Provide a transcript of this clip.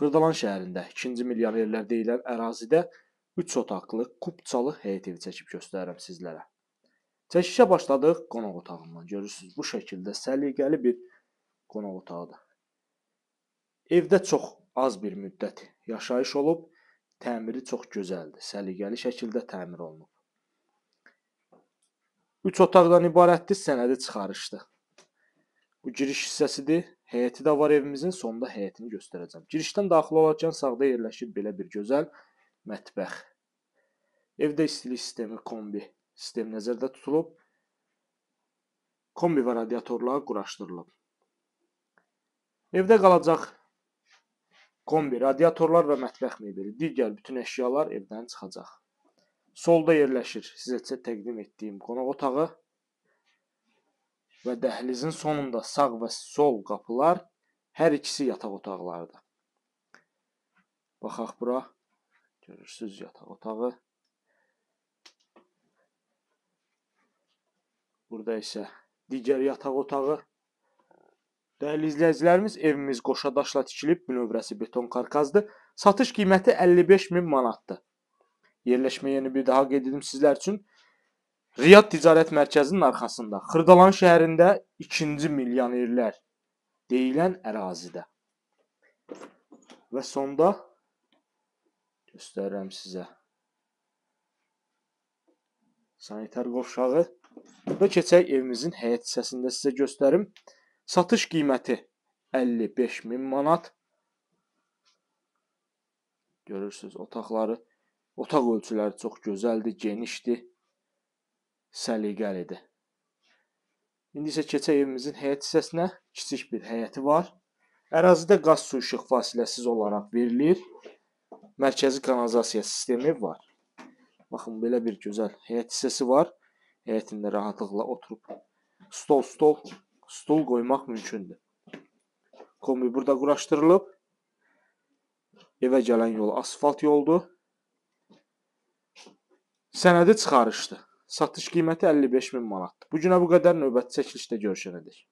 Xırdalan şəhərində 2-ci milyarderlər deyilən ərazidə 3 otaqlı kubçalı həyət evi çəkib göstərirəm sizlərə. Çəkişə başladıq qonaq otağından. Görürsünüz, bu şəkildə səliqəli bir qonaq otağıdır. Evdə çox az bir müddət yaşayış olub, təmiri çox gözəldir. Səliqəli şəkildə təmir olunub. 3 otaqdan ibarətdir, sənədi çıxarışdır. Bu giriş hissəsidir. Həyəti də var evimizin, sonda həyətini göstərəcəm. Girişdən daxil olarkən sağda yerləşir belə bir gözəl mətbəx. Evdə istilik sistemi kombi sistem nəzərdə tutulub. Kombi və radiatorlar quraşdırılıb. Evdə qalacaq kombi, radiatorlar və mətbəx mebeli, digər bütün əşyalar evdən çıxacaq. Solda yerləşir sizə təqdim etdiyim qonaq otağı və dəhlizin sonunda sağ və sol qapılar hər ikisi yataq otaqlarıdır. Baxaq bura. Görürsüz yataq otağı. Burada isə digər yataq otağı. Dəyərli izləyicilərimiz, evimiz qoşadaşla tikilib, bünövrəsi beton karkazdır. Satış qiyməti 55 min manatdır. Yerləşmə yeni bir daha qeyd edim sizlər üçün. Riyad Ticarət Mərkəzinin arxasında Xırdalan şəhərində 2-ci milyonerlər deyilən ərazidə. Və sonda göstərirəm sizə. Sanitar qovşağı. Və keçək evimizin həyət hissəsində sizə göstərim. Satış qiyməti 55 min manat. Görürsünüz otaqları. Otaq ölçüləri çox gözəldir, genişdir səliqəlidir. İndi isə keçək evimizin həyət hissəsinə. Kiçik bir həyəti var. Ərazidə qaz su işıq fasiləsiz olaraq verilir. Mərkəzi kanalizasiya sistemi var. Baxın, belə bir gözəl həyət hissəsi var. Həyətində rahatlıqla oturub stol, stol, stol qoymaq mümkündür. Kombi burada quraşdırılıb. Evə gələn yol asfalt yoldur. Sənədi çıxarışdır. Satış qiyməti 55 min manatdır. Bu günə bu qədər növbəti çəkilişdə görüşənədək.